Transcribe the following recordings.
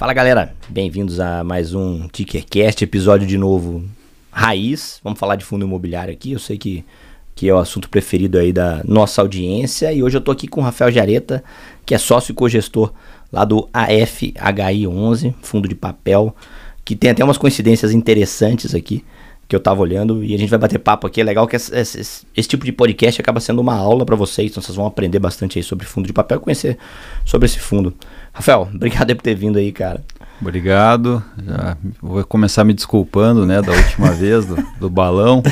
Fala galera, bem-vindos a mais um Tickercast, episódio de novo raiz. Vamos falar de fundo imobiliário aqui. Eu sei que, que é o assunto preferido aí da nossa audiência. E hoje eu tô aqui com o Rafael Jareta, que é sócio e cogestor lá do AFHI11, fundo de papel, que tem até umas coincidências interessantes aqui que eu tava olhando e a gente vai bater papo aqui. É legal que esse, esse, esse tipo de podcast acaba sendo uma aula para vocês, então vocês vão aprender bastante aí sobre fundo de papel e conhecer sobre esse fundo. Rafael, obrigado por ter vindo aí, cara. Obrigado. Já vou começar me desculpando, né, da última vez, do, do balão.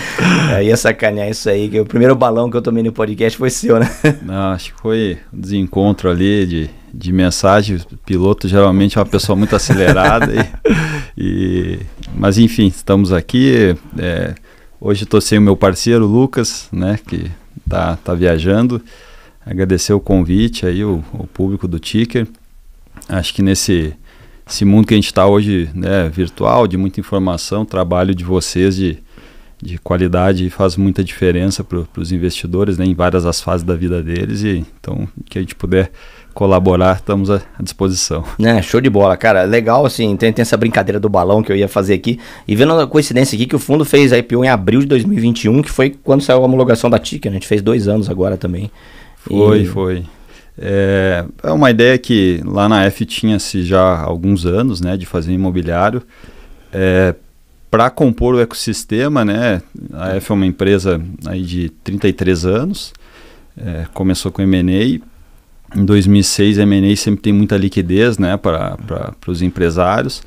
É, ia sacanear isso aí, que o primeiro balão que eu tomei no podcast foi seu, né? Não, acho que foi um desencontro ali de, de mensagem. O piloto geralmente é uma pessoa muito acelerada. e, e, mas enfim, estamos aqui. É, hoje estou sem o meu parceiro, Lucas, né, que tá, tá viajando. Agradecer o convite aí, o, o público do Ticker. Acho que nesse esse mundo que a gente está hoje, né, virtual, de muita informação, trabalho de vocês de, de qualidade faz muita diferença para os investidores né, em várias as fases da vida deles. E, então, que a gente puder colaborar, estamos à disposição. É, show de bola, cara. Legal, assim, tem, tem, essa brincadeira do balão que eu ia fazer aqui. E vendo a coincidência aqui que o fundo fez a IPO em abril de 2021, que foi quando saiu a homologação da TIC, né? A gente fez dois anos agora também. Foi, e... foi. É, é uma ideia que lá na F tinha-se já há alguns anos, né, de fazer imobiliário. É, para compor o ecossistema, né, a F é uma empresa aí de 33 anos, é, começou com M&A, em 2006 M&A sempre tem muita liquidez né, para os empresários,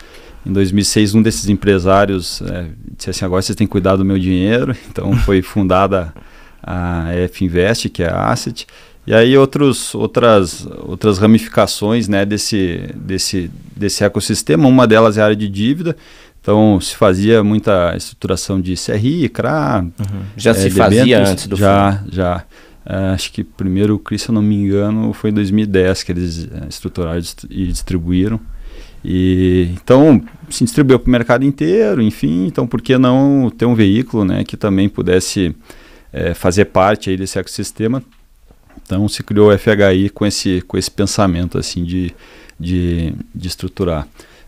em 2006 um desses empresários é, disse assim, agora vocês têm que cuidar do meu dinheiro, então foi fundada a F Invest, que é a Asset, e aí outros, outras, outras ramificações né, desse, desse, desse ecossistema, uma delas é a área de dívida. Então se fazia muita estruturação de CRI, CRA. Uhum. Já é, se fazia antes do Já, já. Uh, acho que primeiro, Cris, se eu não me engano, foi em 2010 que eles eh, estruturaram e distribuíram. E, então, se distribuiu para o mercado inteiro, enfim. Então, por que não ter um veículo né, que também pudesse é, fazer parte aí desse ecossistema, então se criou o FHI com esse, com esse pensamento assim de, de, de estruturar.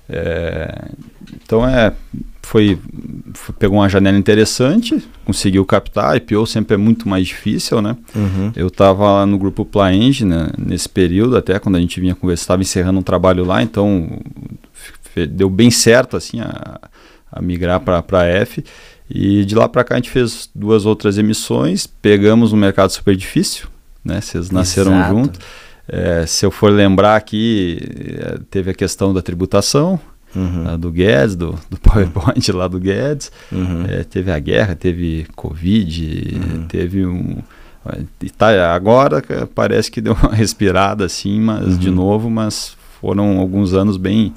É, então é, foi, foi, pegou uma janela interessante, conseguiu captar. IPO sempre é muito mais difícil, né? Uhum. Eu estava lá no grupo Plaenge né, nesse período, até quando a gente vinha conversar, estava encerrando um trabalho lá, então deu bem certo assim a, a migrar para F. E de lá para cá a gente fez duas outras emissões, pegamos um mercado super difícil, né? Vocês nasceram Exato. junto. É, se eu for lembrar aqui, é, teve a questão da tributação, Uhum. do Guedes, do, do PowerPoint lá do Guedes. Uhum. É, teve a guerra, teve Covid, uhum. teve um. Tá, agora parece que deu uma respirada assim, mas de uhum. novo, mas foram alguns anos bem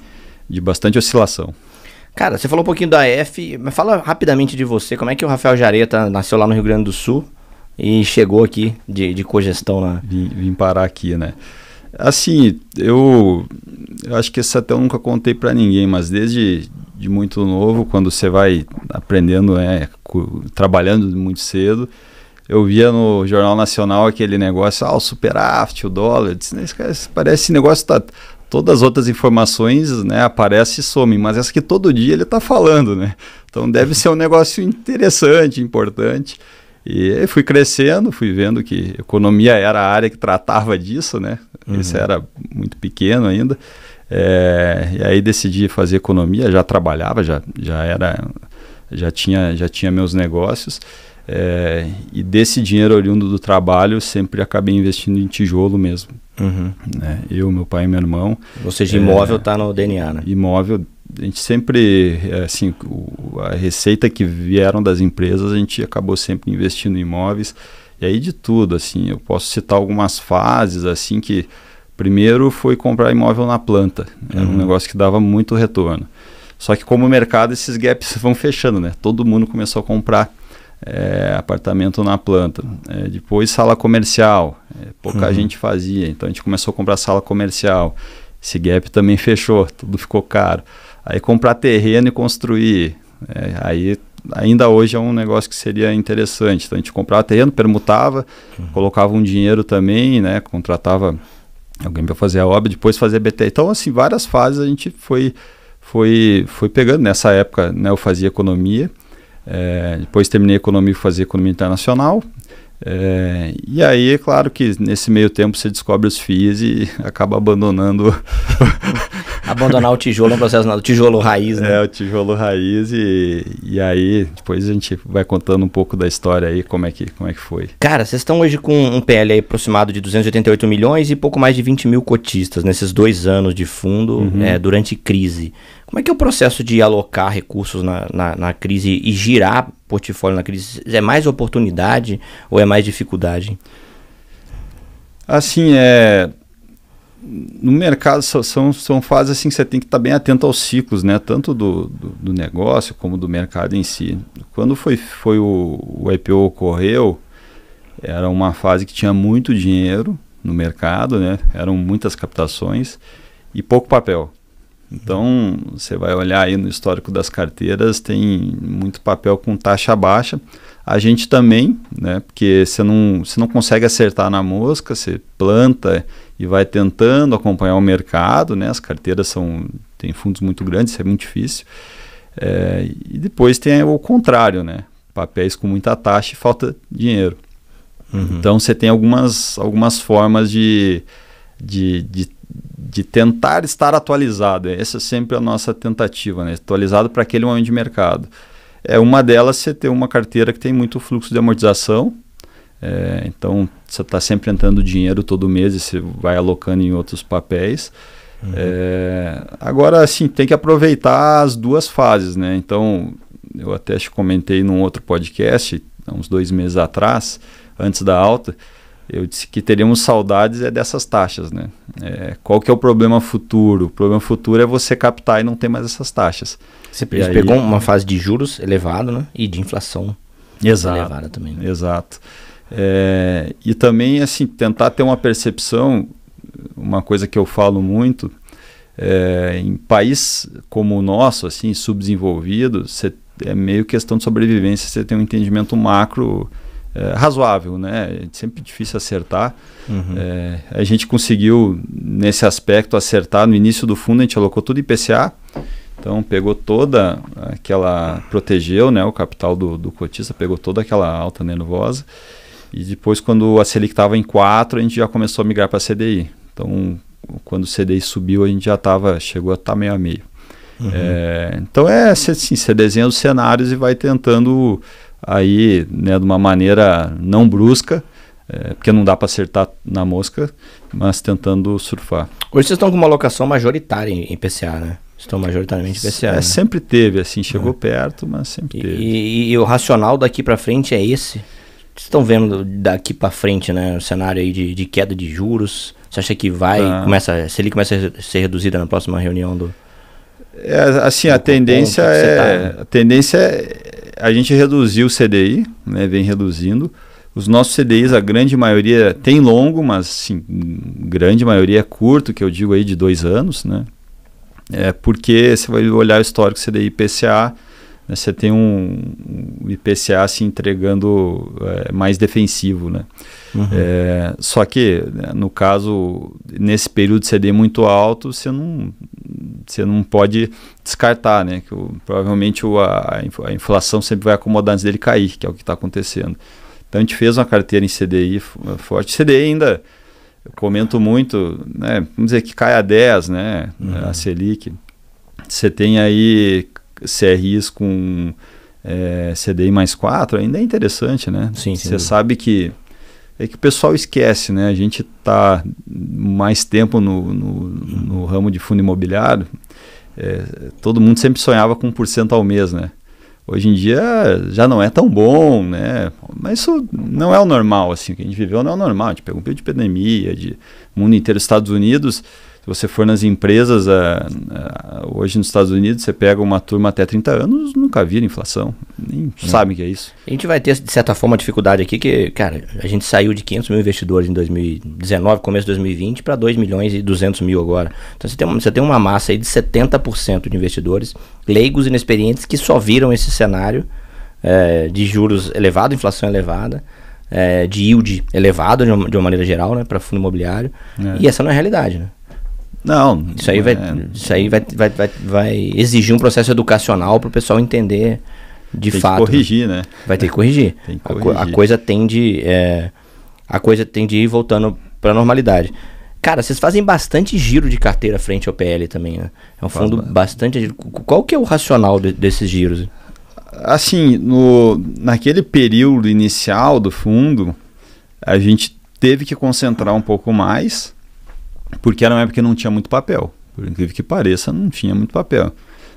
de bastante oscilação. Cara, você falou um pouquinho da F, mas fala rapidamente de você. Como é que o Rafael Jareta nasceu lá no Rio Grande do Sul? e chegou aqui de, de cogestão lá. Vim, vim parar aqui, né? Assim, eu, eu acho que isso até eu nunca contei para ninguém, mas desde de muito novo, quando você vai aprendendo, né, trabalhando muito cedo, eu via no Jornal Nacional aquele negócio, ah, o superávit, o dólar, eu disse, cara, parece esse negócio tá todas as outras informações, né, aparecem e somem, mas essa que todo dia ele está falando, né? Então deve ser um negócio interessante, importante. E fui crescendo, fui vendo que economia era a área que tratava disso, né? Uhum. Isso era muito pequeno ainda. É, e aí decidi fazer economia, já trabalhava, já, já era, já tinha, já tinha meus negócios. É, e desse dinheiro oriundo do trabalho, sempre acabei investindo em tijolo mesmo. Uhum. Né? Eu, meu pai e meu irmão. Ou seja, imóvel está eh, é, no DNA, né? Imóvel a gente sempre, é, assim, a receita que vieram das empresas, a gente acabou sempre investindo em imóveis. E aí de tudo, assim, eu posso citar algumas fases, assim, que primeiro foi comprar imóvel na planta. Era uhum. um negócio que dava muito retorno. Só que como o mercado, esses gaps vão fechando, né? Todo mundo começou a comprar é, apartamento na planta. É, depois sala comercial, é, pouca uhum. gente fazia. Então a gente começou a comprar sala comercial. Esse gap também fechou, tudo ficou caro. Aí comprar terreno e construir. É, aí ainda hoje é um negócio que seria interessante. Então a gente comprava terreno, permutava, uhum. colocava um dinheiro também, né? Contratava alguém para fazer a obra, depois fazer BT. Então assim, várias fases a gente foi foi foi pegando. Nessa época, né, eu fazia economia, é, depois terminei economia e fazia economia internacional. É, e aí, é claro que nesse meio tempo você descobre os FIIs e acaba abandonando. Abandonar o tijolo é um processo, nada o tijolo raiz, né? É, o tijolo raiz e, e aí depois a gente vai contando um pouco da história aí, como é que, como é que foi. Cara, vocês estão hoje com um PL aí aproximado de 288 milhões e pouco mais de 20 mil cotistas nesses dois anos de fundo uhum. é, durante crise. Como é que é o processo de alocar recursos na, na, na crise e girar portfólio na crise? É mais oportunidade ou é mais dificuldade? Assim, é, no mercado são, são fases assim que você tem que estar bem atento aos ciclos, né? Tanto do, do, do negócio como do mercado em si. Quando foi, foi o, o, IPO ocorreu, era uma fase que tinha muito dinheiro no mercado, né? Eram muitas captações e pouco papel. Então, você vai olhar aí no histórico das carteiras, tem muito papel com taxa baixa. A gente também, né? Porque você não, você não consegue acertar na mosca, você planta e vai tentando acompanhar o mercado, né? As carteiras são tem fundos muito grandes, isso é muito difícil. É, e depois tem o contrário, né? Papéis com muita taxa e falta dinheiro. Uhum. Então você tem algumas, algumas formas de, de, de de tentar estar atualizado. Essa é sempre a nossa tentativa, né? atualizado para aquele momento de mercado. É uma delas você ter uma carteira que tem muito fluxo de amortização. É, então você está sempre entrando dinheiro todo mês e você vai alocando em outros papéis. Uhum. É, agora, assim, tem que aproveitar as duas fases, né? Então, eu até te comentei num outro podcast, uns dois meses atrás, antes da alta, eu disse que teríamos saudades é dessas taxas, né? É, qual que é o problema futuro? O problema futuro é você captar e não ter mais essas taxas. Você e pegou aí, uma fase de juros elevado, né? E de inflação exato, elevada também. Né? Exato. É, e também assim tentar ter uma percepção, uma coisa que eu falo muito, é, em país como o nosso, assim subdesenvolvido, é meio questão de sobrevivência. Você tem um entendimento macro é, razoável, né? É sempre difícil acertar. Uhum. É, a gente conseguiu, nesse aspecto, acertar no início do fundo, a gente alocou tudo em PCA. Então pegou toda aquela. protegeu né, o capital do, do cotista, pegou toda aquela alta nervosa. E depois, quando a Selic estava em 4, a gente já começou a migrar para CDI. Então, quando o CDI subiu, a gente já tava, chegou a estar tá meio a meio. Uhum. É, então é assim, você desenha os cenários e vai tentando aí né, de uma maneira não brusca, é, porque não dá para acertar na mosca, mas tentando surfar. Hoje vocês estão com uma locação majoritária em, em PCA, né? Estão majoritariamente PCA. É, né? Sempre teve, assim, chegou é. perto, mas sempre e, teve. E, e o racional daqui para frente é esse? Vocês estão vendo daqui para frente, né? O cenário aí de, de, queda de juros. Você acha que vai, ah. começa, se ele começa a ser reduzida na próxima reunião do, é, assim, a tendência, é, tá, né? a tendência é, a tendência a gente reduziu o CDI, né, vem reduzindo. Os nossos CDIs, a grande maioria tem longo, mas sim, grande maioria é curto, que eu digo aí de dois anos, né? É porque você vai olhar o histórico CDI PCA, né? você tem um, um IPCA se entregando é, mais defensivo, né? Uhum. É, só que né, no caso nesse período de CD muito alto, você não você não pode descartar, né? Que o, provavelmente o, a, a, inflação sempre vai acomodar antes dele cair, que é o que está acontecendo. Então a gente fez uma carteira em CDI forte. CDI ainda eu comento muito, né? Vamos dizer que cai a 10, né? Uhum. A Selic. Você tem aí CRIs com é, CDI mais 4 ainda é interessante, né? Sim, Você sabe que é que o pessoal esquece, né? A gente está mais tempo no, no, no, ramo de fundo imobiliário. É, todo mundo sempre sonhava com 1% ao mês, né? Hoje em dia já não é tão bom, né? Mas isso não é o normal, assim. O que a gente viveu não é o normal. A gente pegou um período de pandemia, de mundo inteiro, Estados Unidos... Se você for nas empresas, a, ah, a, ah, hoje nos Estados Unidos, você pega uma turma até 30 anos, nunca vira inflação. Nem é. Hum. sabem que é isso. A gente vai ter, de certa forma, dificuldade aqui, que, cara, a gente saiu de 500 mil investidores em 2019, começo de 2020, para 2 milhões e 200 mil agora. Então você tem, você tem uma massa aí de 70% de investidores, leigos inexperientes, que só viram esse cenário é, de juros elevado, inflação elevada. É, de yield elevado de uma, de uma maneira geral, né, para fundo imobiliário. É. E essa não é a realidade, né? Não. Isso aí, é, vai, isso aí vai, vai, vai, vai exigir um processo educacional para o pessoal entender de tem fato. Tem né? que corrigir, né? Vai ter que corrigir. Tem que corrigir. A, a coisa tende. É, a coisa tende a ir voltando para a normalidade. Cara, vocês fazem bastante giro de carteira frente ao PL também, né? É um fundo bastante. Qual que é o racional de, desses giros? Assim, no, naquele período inicial do fundo, a gente teve que concentrar um pouco mais porque era uma época que não tinha muito papel. Por incrível que pareça, não tinha muito papel.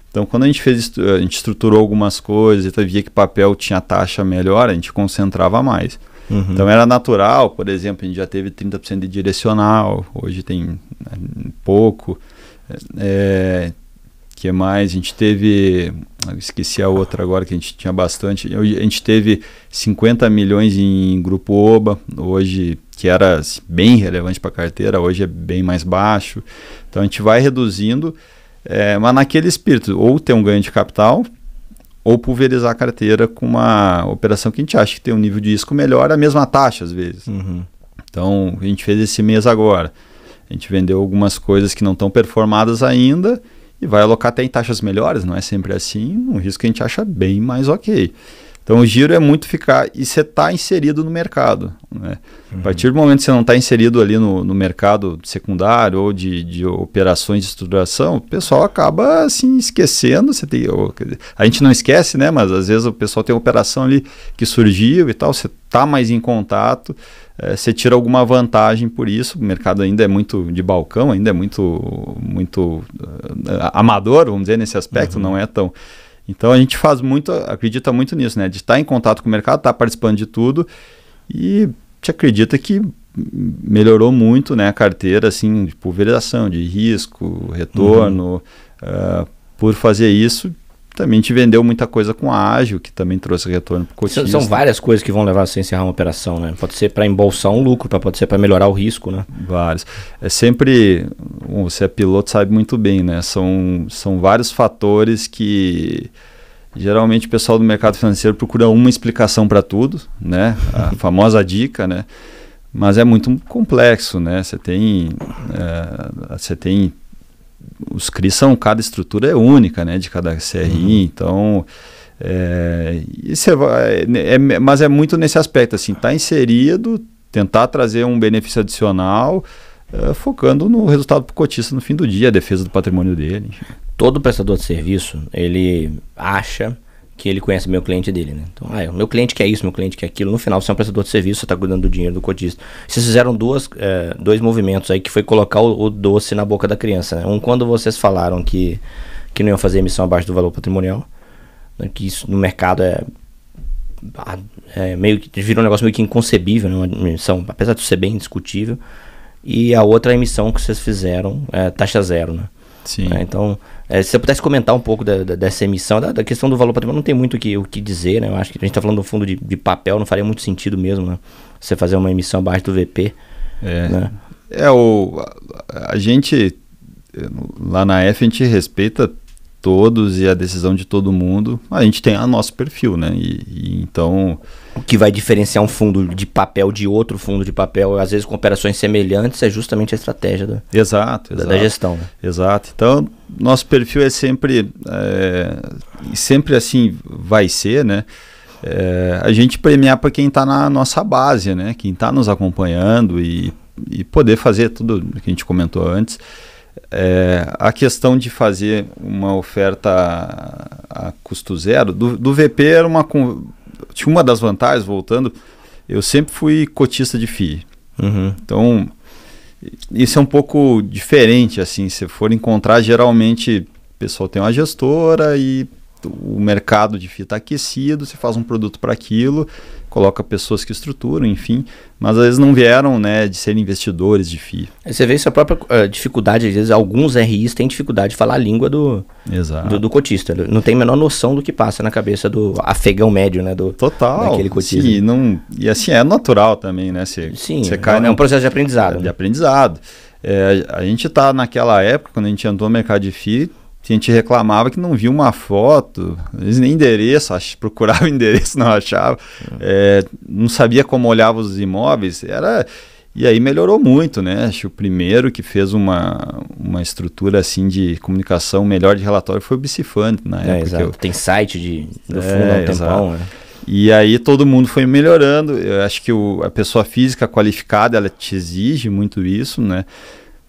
Então, quando a gente fez, a gente estruturou algumas coisas e via que papel tinha taxa melhor, a gente concentrava mais. Uhum. Então, era natural, por exemplo, a gente já teve 30% de direcional, hoje tem né, pouco. É, é que é mais? A gente teve. Esqueci a outra agora que a gente tinha bastante. A gente teve 50 milhões em grupo OBA, hoje, que era bem relevante para a carteira, hoje é bem mais baixo. Então a gente vai reduzindo, é, mas naquele espírito, ou ter um ganho de capital, ou pulverizar a carteira com uma operação que a gente acha que tem um nível de risco melhor, a mesma taxa às vezes. Uhum. Então a gente fez esse mês agora. A gente vendeu algumas coisas que não estão performadas ainda e vai alocar até em taxas melhores, não é sempre assim, um risco que a gente acha bem mais ok. Então o giro é muito ficar e você está inserido no mercado. Né? Uhum. A partir do momento que você não está inserido ali no, no, mercado secundário ou de, de, operações de estruturação, o pessoal acaba se assim, esquecendo. Você tem, ou, a gente não esquece, né? Mas às vezes o pessoal tem uma operação ali que surgiu e tal, você está mais em contato é, você tira alguma vantagem por isso. O mercado ainda é muito de balcão, ainda é muito, muito uh, amador, vamos dizer, nesse aspecto, uhum. não é tão. Então a gente faz muito, acredita muito nisso, né? De estar tá em contato com o mercado, estar tá participando de tudo e te acredita que melhorou muito né, a carteira assim, de pulverização, de risco, retorno. Uhum. Uh, por fazer isso, também te vendeu muita coisa com a Ágil, que também trouxe retorno para o cotista. São, várias coisas que vão levar você a encerrar uma operação, né? Pode ser para embolsar um lucro, pode ser para melhorar o risco, né? Vários. É sempre, você é piloto sabe muito bem, né? São, são vários fatores que... Geralmente o pessoal do mercado financeiro procura uma explicação para tudo, né? A famosa dica, né? mas é muito complexo, né? Você tem, é, você tem os CRIs são, cada estrutura é única, né, de cada CRI, uhum. então... É, isso é, é, mas é muito nesse aspecto, assim, tá inserido, tentar trazer um benefício adicional, é, focando no resultado para o cotista no fim do dia, a defesa do patrimônio dele. Todo prestador de serviço, ele acha que ele conhece meu cliente dele, né? Então, ah, é, meu cliente quer isso, meu cliente quer aquilo. No final, você é um prestador de serviço, você está cuidando do dinheiro do cotista. Vocês fizeram duas, é, dois movimentos aí que foi colocar o, o doce na boca da criança, né? Um, quando vocês falaram que, que não iam fazer emissão abaixo do valor patrimonial, né? que isso no mercado é, ah, é, meio que virou um negócio meio que inconcebível, né? Uma emissão, apesar de ser bem discutível. E a outra emissão que vocês fizeram é taxa zero, né? Sim. É, então, é, se você pudesse comentar um pouco da, da, dessa emissão, da, da, questão do valor patrimonial, não tem muito o que, o que dizer, né? Eu acho que a gente está falando do fundo de, de, papel, não faria muito sentido mesmo, né? Você fazer uma emissão abaixo do VP. É, né? é o, a, a gente, lá na F, a gente respeita todos e a decisão de todo mundo, a gente tem a nosso perfil, né? E, e, então o que vai diferenciar um fundo de papel de outro fundo de papel, às vezes com operações semelhantes, é justamente a estratégia do, exato, da, exato, da, gestão. Né? Exato. Então nosso perfil é sempre é, sempre assim vai ser, né? É, a gente premiar para quem está na nossa base, né? Quem está nos acompanhando e, e poder fazer tudo que a gente comentou antes. É, a questão de fazer uma oferta a, a custo zero, do, do, VP era uma. Tinha uma das vantagens, voltando, eu sempre fui cotista de FII. Uhum. Então, isso é um pouco diferente, assim, se for encontrar, geralmente o pessoal tem uma gestora e o mercado de FII está aquecido, você faz um produto para aquilo coloca pessoas que estruturam, enfim, mas às vezes não vieram, né, de serem investidores de FII. Você vê essa própria uh, dificuldade, às vezes alguns RIs têm dificuldade de falar a língua do, do, do, cotista, né? não tem a menor noção do que passa na cabeça do afegão médio, né, do Total, daquele cotista. Sim, não, e assim, é natural também, né, você, sim, você é cai é, é um processo de aprendizado. É, né? De aprendizado. É, a gente está naquela época, quando a gente entrou no mercado de FII, que a gente reclamava que não via uma foto, nem endereço, ach, procurava o endereço, não achava, é. É, não sabia como olhava os imóveis, era... E aí melhorou muito, né? Acho que o primeiro que fez uma, uma estrutura assim de comunicação melhor de relatório foi o Bicifante, na é, época. Eu... Tem site de, do fundo é, há um tempão, né? E aí todo mundo foi melhorando. Eu acho que o, a pessoa física qualificada, ela te exige muito isso, né?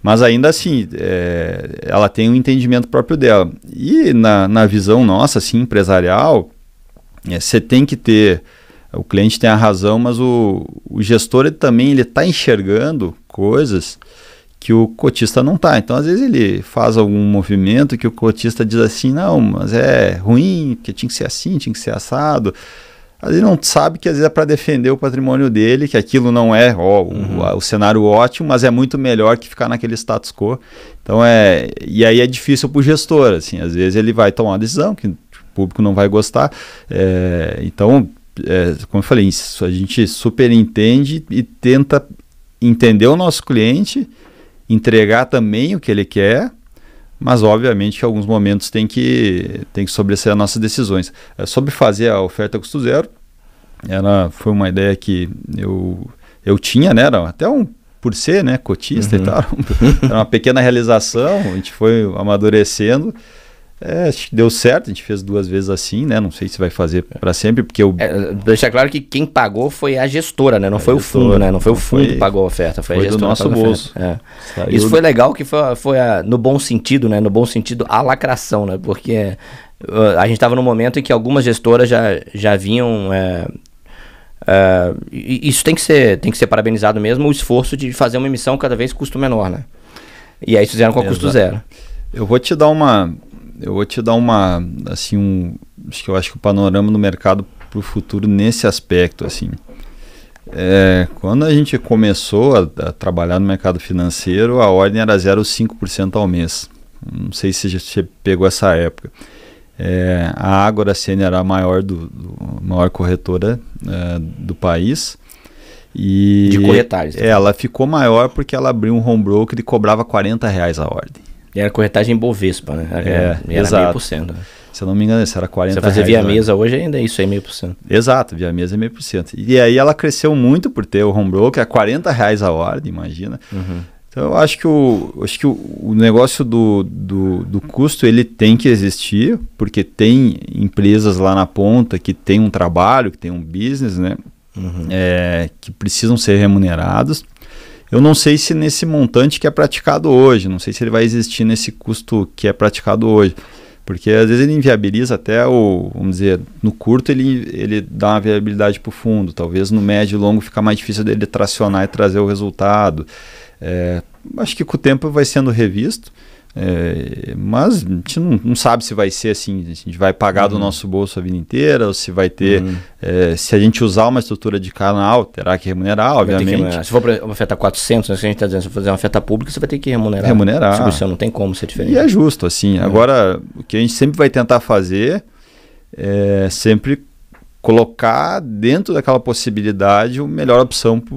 Mas ainda assim, é, ela tem um entendimento próprio dela. E na, na visão nossa, assim, empresarial, é, você é, tem que ter. O cliente tem a razão, mas o, o gestor ele também está enxergando coisas que o cotista não está. Então, às vezes, ele faz algum movimento que o cotista diz assim: não, mas é ruim, que tinha que ser assim, tinha que ser assado ele não sabe que às vezes é para defender o patrimônio dele, que aquilo não é ó, uhum. o, o, cenário ótimo, mas é muito melhor que ficar naquele status quo. Então é e aí é difícil para o gestor, assim, às vezes ele vai tomar uma decisão que o público não vai gostar. É, então, é, como eu falei, isso, a gente super entende e tenta entender o nosso cliente, entregar também o que ele quer mas obviamente que alguns momentos tem que, tem que sobressair as nossas decisões. É, sobre fazer a oferta custo zero, era foi uma ideia que eu, eu tinha, né? Era até um por ser né, cotista uhum. e tal, era uma pequena realização, a gente foi amadurecendo. É, acho que deu certo, a gente fez duas vezes assim, né? Não sei se vai fazer para sempre, porque o. É, deixar claro que quem pagou foi a gestora, né? Não a foi gestora, o fundo, né? Não foi o fundo foi, que pagou a oferta, foi, foi a gestora. do nosso bolso. É. Isso foi legal que foi, foi a, no bom sentido, né? No bom sentido, a lacração, né? Porque uh, a gente estava num momento em que algumas gestoras já, já vinham. É, é, isso tem que, ser, tem que ser parabenizado mesmo, o esforço de fazer uma emissão cada vez custo menor, né? E aí fizeram com custo zero. Eu vou te dar uma eu vou te dar uma, assim, um, acho que eu acho que o panorama do mercado para o futuro nesse aspecto, assim. É, quando a gente começou a, a, trabalhar no mercado financeiro, a ordem era 0,5% ao mês. Não sei se você pegou essa época. É, a Ágora Sênior era a maior, do, do maior corretora é, do país. E de corretagem. Né? Ela ficou maior porque ela abriu um home broker e cobrava 40 reais a ordem. E era corretagem Bovespa, né? Era, é, era exato. meio por cento. Se eu não me engano, isso era 40 você fazer via né? mesa hoje, ainda é isso aí, meio por cento. Exato, via mesa é meio por cento. E aí ela cresceu muito por ter o home broker, a 40 reais a ordem, imagina. Uhum. Então eu acho que o, acho que o, o negócio do, do, do, custo ele tem que existir, porque tem empresas lá na ponta que tem um trabalho, que tem um business, né? Uhum. É, que precisam ser remunerados. Eu não sei se nesse montante que é praticado hoje, não sei se ele vai existir nesse custo que é praticado hoje. Porque às vezes ele inviabiliza até o, vamos dizer, no curto ele, ele dá uma viabilidade para o fundo, talvez no médio e longo fica mais difícil dele tracionar e trazer o resultado. É, acho que com o tempo vai sendo revisto. É, mas a gente não, não, sabe se vai ser assim, a gente vai pagar uhum. do nosso bolso a vida inteira, ou se vai ter. Uhum. É, se a gente usar uma estrutura de canal, terá que remunerar, obviamente. Que remunerar. Se for uma oferta 400, né, se a gente está dizendo, se for fazer uma oferta pública, você vai ter que remunerar. Remunerar. Subvenção, tipo, não tem como ser diferente. E é justo, assim. É. Agora, o que a gente sempre vai tentar fazer é sempre colocar dentro daquela possibilidade a melhor opção para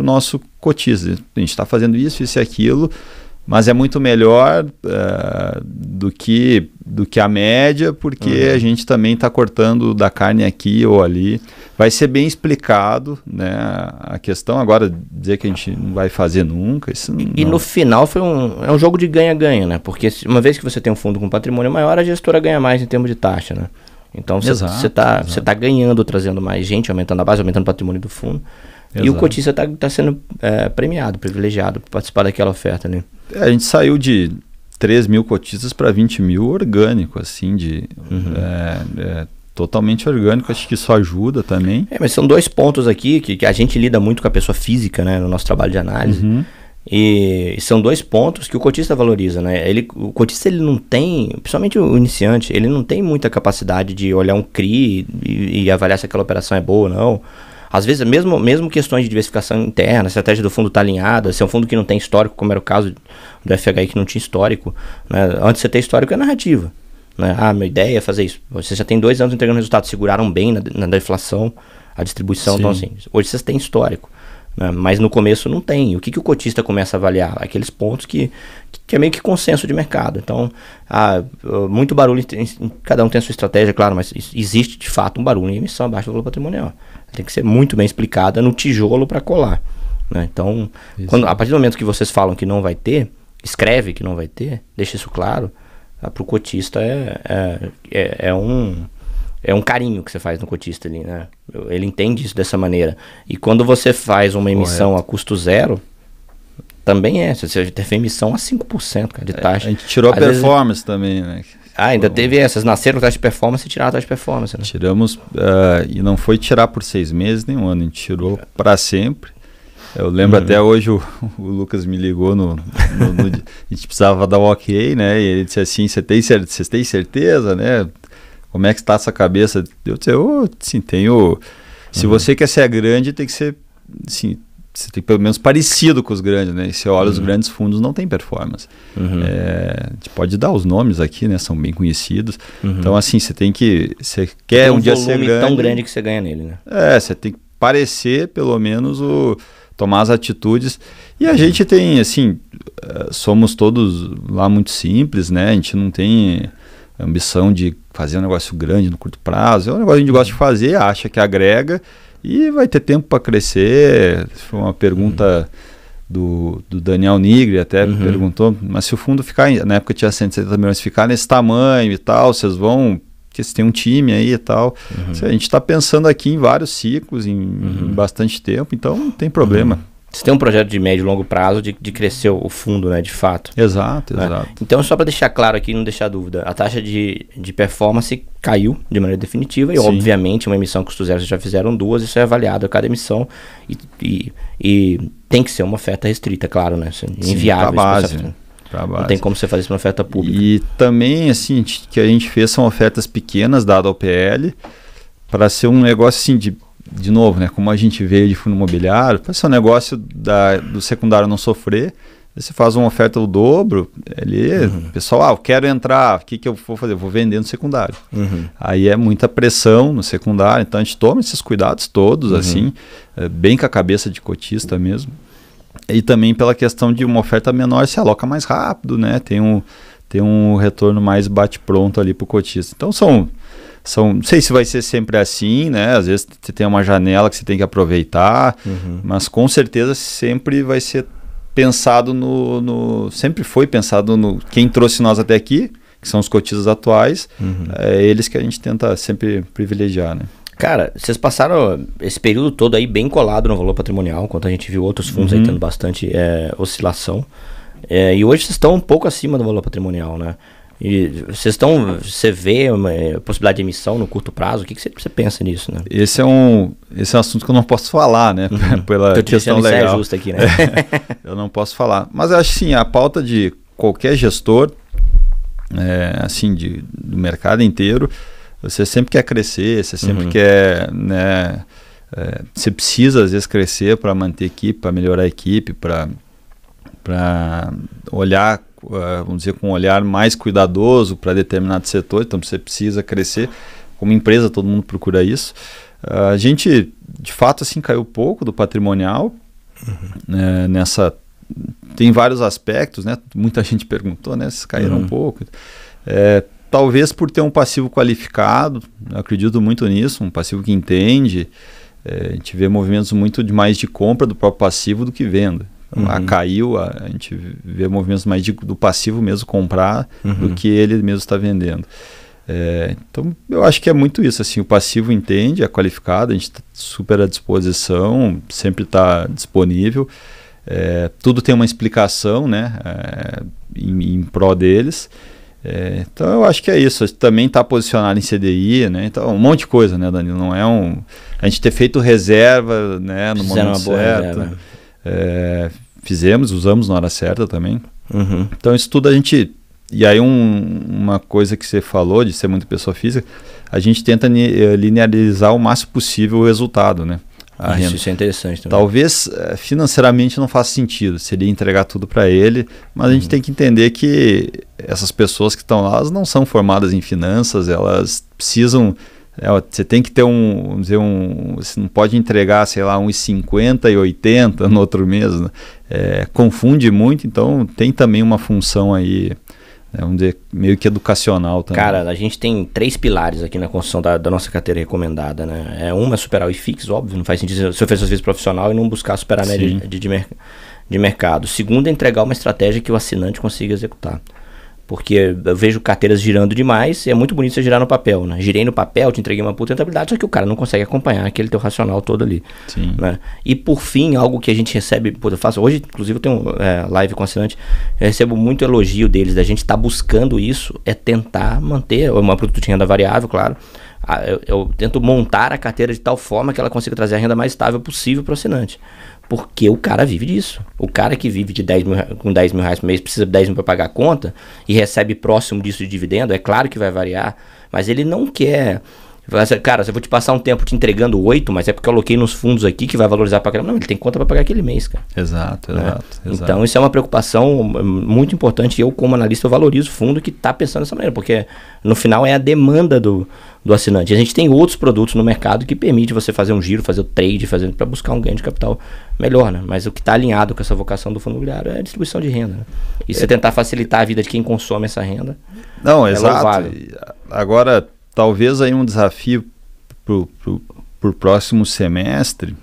o eh, nosso cotismo. A gente está fazendo isso, isso e aquilo mas é muito melhor uh, do, que, do que a média, porque uhum. a gente também está cortando da carne aqui ou ali. Vai ser bem explicado né, a questão. Agora, dizer que a gente não vai fazer nunca. Isso e, não... e no final foi um, é um jogo de ganha-ganha, né? Porque uma vez que você tem um fundo com patrimônio maior, a gestora ganha mais em termos de taxa, né? Então você está tá ganhando, trazendo mais gente, aumentando a base, aumentando o patrimônio do fundo. Exato. E o cotista está tá sendo é, premiado, privilegiado por participar daquela oferta né? É, a gente saiu de 3 mil cotistas para 20 mil orgânico, assim, de. Uhum. É, é, totalmente orgânico, acho que isso ajuda também. É, mas são dois pontos aqui que, que a gente lida muito com a pessoa física, né, no nosso trabalho de análise. Uhum. E são dois pontos que o cotista valoriza, né? Ele, o cotista ele não tem, principalmente o iniciante, ele não tem muita capacidade de olhar um CRI e, e avaliar se aquela operação é boa ou não. Às vezes, mesmo, mesmo questões de diversificação interna, a estratégia do fundo está alinhada, se é um fundo que não tem histórico, como era o caso do FHI que não tinha histórico, né? antes de você ter histórico é narrativa. Né? Ah, minha ideia é fazer isso. Vocês já tem dois anos entregando resultados, seguraram bem na, na deflação, a distribuição, então, Sim. então assim, hoje vocês têm histórico. Né? Mas no começo não tem. O que, que o cotista começa a avaliar? Aqueles pontos que, que é meio que consenso de mercado. Então, há ah, muito barulho, cada um tem a sua estratégia, claro, mas existe de fato um barulho em emissão abaixo do valor patrimonial tem que ser muito bem explicada no tijolo para colar. Né? Então, quando, a partir do momento que vocês falam que não vai ter, escreve que não vai ter, deixa isso claro, tá? Ah, para o cotista é, é, é, é, um. É um carinho que você faz no cotista ali, né? Ele entende isso dessa maneira. E quando você faz uma emissão Correto. a custo zero, também é. Você teve emissão a 5% cara, de é, taxa. É, a gente tirou Às a performance vezes... também, né? Ah, ainda Foram... teve essas. Nasceram teste de performance e tiraram teste de performance. Né? Tiramos, uh, e não foi tirar por seis meses nem um ano, a gente tirou para sempre. Eu lembro uhum. até hoje o, o, Lucas me ligou no, no, no a gente precisava dar o um ok, né? E ele disse assim, você tem, tem certeza, né? Como é que está essa cabeça? Eu disse, oh, sim, tenho. Se uhum. você quer ser grande, tem que ser, assim, você tem pelo menos parecido com os grandes, né? E você olha uhum. os grandes fundos, não tem performance. Uhum. É, a gente pode dar os nomes aqui, né? São bem conhecidos. Uhum. Então, assim, você tem que. Você quer tem um, um dia ser grande. tão grande que você ganha nele, né? É, você tem que parecer, pelo menos, o tomar as atitudes. E a uhum. gente tem, assim, eh, somos todos lá muito simples, né? A gente não tem ambição de fazer um negócio grande no curto prazo. É um negócio que a gente gosta de fazer, acha que agrega e vai ter tempo para crescer. Foi uma pergunta uhum. do, do Daniel Nigri, até uhum. perguntou, mas se o fundo ficar, na época tinha 170 milhões, ficar nesse tamanho e tal, vocês vão porque você tem um time aí e tal. Uhum. A gente está pensando aqui em vários ciclos, em, uhum. em, bastante tempo, então não tem problema. Uhum. Você tem um projeto de médio e longo prazo de, de crescer o fundo, né? De fato. Exato, né? exato. Então, só para deixar claro aqui, não deixar dúvida, a taxa de, de performance caiu de maneira definitiva e, Sim. obviamente, uma emissão custo zero, vocês já fizeram duas, isso é avaliado a cada emissão e, e, e tem que ser uma oferta restrita, claro, né? Assim, inviável. Sim, base, né? Não tem como você fazer isso uma oferta pública. E também, assim, que a gente fez são ofertas pequenas, dado ao PL, para ser um negócio assim de de novo, né, como a gente veio de fundo imobiliário, para ser um negócio da, do secundário não sofrer, você faz uma oferta o dobro, ele uhum. pessoal, ah, eu quero entrar, o que, que eu vou fazer? Eu vou vender no secundário. Uhum. Aí é muita pressão no secundário, então a gente toma esses cuidados todos, uhum. assim, é, bem com a cabeça de cotista mesmo. E também pela questão de uma oferta menor se aloca mais rápido, né? Tem um, tem um retorno mais bate-pronto ali para o cotista. Então são são, não sei se vai ser sempre assim, né? Às vezes você tem uma janela que você tem que aproveitar, uhum. mas com certeza sempre vai ser pensado no, no, sempre foi pensado no quem trouxe nós até aqui, que são os cotistas atuais, uhum. é eles que a gente tenta sempre privilegiar, né? Cara, vocês passaram esse período todo aí bem colado no valor patrimonial, enquanto a gente viu outros fundos uhum. aí tendo bastante é, oscilação. É, e hoje vocês estão um pouco acima do valor patrimonial, né? E vocês estão. Você vê uma eh, possibilidade de emissão no curto prazo? O que, que você, pensa nisso, né? Esse é um. Esse é um assunto que eu não posso falar, né? Uhum. Pela Tô te questão legal. É aqui, né? eu não posso falar. Mas eu acho sim, a pauta de qualquer gestor, é, assim, de, do mercado inteiro, você sempre quer crescer, você sempre uhum. quer, né? É, você precisa às vezes crescer para manter a equipe, para melhorar a equipe, para olhar eh, vamos dizer, com um olhar mais cuidadoso para determinado setor então você precisa crescer. Como empresa, todo mundo procura isso. Eh, a gente, de fato, assim, caiu pouco do patrimonial uhum. né, nessa... Tem vários aspectos, né? Muita gente perguntou, né? Vocês caíram uhum. um pouco. É, talvez por ter um passivo qualificado, acredito muito nisso, um passivo que entende. É, a gente vê movimentos muito de mais de compra do próprio passivo do que venda. Uhum. A ah, caiu, a, a, gente vê movimentos mais de, do passivo mesmo comprar uhum. do que ele mesmo está vendendo. É, então, eu acho que é muito isso. Assim, o passivo entende, é qualificado, a gente está super à disposição, sempre está disponível. É, tudo tem uma explicação né, é, em, em pró deles. É, então eu acho que é isso. Também está posicionado em CDI, né? Então, um monte de coisa, né, Danilo? Não é um. A gente ter feito reserva né, no Fizeram momento certo. Reserva. É, fizemos, usamos na hora certa também. Uhum. Então, isso tudo a gente. E aí, um, uma coisa que você falou de ser muito pessoa física, a gente tenta eh, linearizar o máximo possível o resultado, né? A isso, renda. isso é interessante também. Talvez eh, financeiramente não faça sentido, seria entregar tudo para ele, mas a gente uhum. tem que entender que essas pessoas que estão lá, elas não são formadas em finanças, elas precisam é, ó, você tem que ter um, vamos dizer, um, você não pode entregar, sei lá, uns 50 e 80 no outro mês, né? é, confunde muito, então tem também uma função aí, né, vamos dizer, meio que educacional também. Cara, a gente tem três pilares aqui na construção da, da nossa carteira recomendada, né? É uma superar o IFIX, óbvio, não faz sentido se eu fizer serviço profissional e não buscar superar a né, média de, de, de mercado. Segundo, é entregar uma estratégia que o assinante consiga executar. Porque eu vejo carteiras girando demais e é muito bonito você girar no papel, né? Girei no papel, te entreguei uma puta rentabilidade, só que o cara não consegue acompanhar aquele teu racional todo ali. Sim. Né? E por fim, algo que a gente recebe, pô, eu faço, hoje inclusive eu tenho é, live com assinante, eu recebo muito elogio deles, da gente estar tá buscando isso, é tentar manter, é uma produto de renda variável, claro, ah, eu, eu, tento montar a carteira de tal forma que ela consiga trazer a renda mais estável possível para o assinante. Porque o cara vive disso. O cara que vive de 10 mil, com 10 mil reais por mês, precisa de 10 mil para pagar a conta e recebe próximo disso de dividendo, é claro que vai variar, mas ele não quer. Assim, cara, eu vou te passar um tempo te entregando oito mas é porque eu aloquei nos fundos aqui que vai valorizar para caramba. Não, ele tem conta para pagar aquele mês, cara. Exato, né? exato, exato. Então, isso é uma preocupação hum, muito importante. Eu, como analista, eu valorizo o fundo que está pensando dessa maneira, porque no final é a demanda do, do assinante. A gente tem outros produtos no mercado que permite você fazer um giro, fazer o trade, fazer para buscar um ganho de capital melhor, né? Mas o que está alinhado com essa vocação do fundo imobiliário é a distribuição de renda. Né? E é. você tentar facilitar a vida de quem consome essa renda. Não, é exato. Louvável. Agora, talvez aí um desafio para o próximo semestre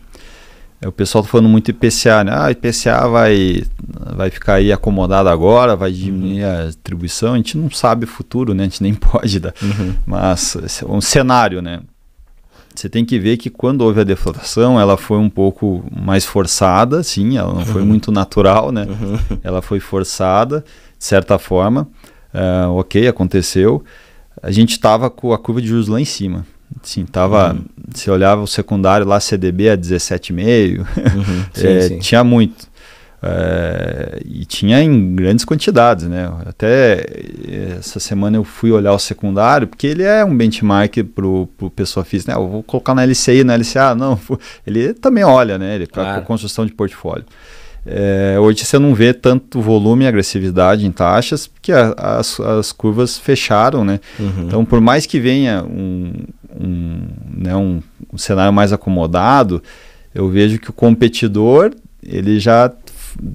é, o pessoal tá falando muito IPCA, né? Ah, IPCA vai, vai ficar aí acomodado agora, vai diminuir uhum. a distribuição. A gente não sabe o futuro, né? A gente nem pode dar. Uhum. Mas é um cenário, né? Você tem que ver que quando houve a deflação, ela foi um pouco mais forçada, sim, ela não foi uhum. muito natural, né? Uhum. Ela foi forçada, de certa forma. Uh, ok, aconteceu. A gente estava com a curva de juros lá em cima. Sim, tava. Uhum. Você olhava o secundário lá, CDB a 17,5. Uhum. é, sim, Tinha muito. É, e tinha em grandes quantidades, né? Até eh, essa semana eu fui olhar o secundário, porque ele é um benchmark para o pessoa física. Né? Eu vou colocar na LCI, na LCA, não. Ele também olha, né? Ele tá claro. para construção de portfólio. É, hoje você não vê tanto volume e agressividade em taxas, porque a, as, as curvas fecharam, né? Uhum. Então, por mais que venha um, um, né, um, um cenário mais acomodado, eu vejo que o competidor ele já,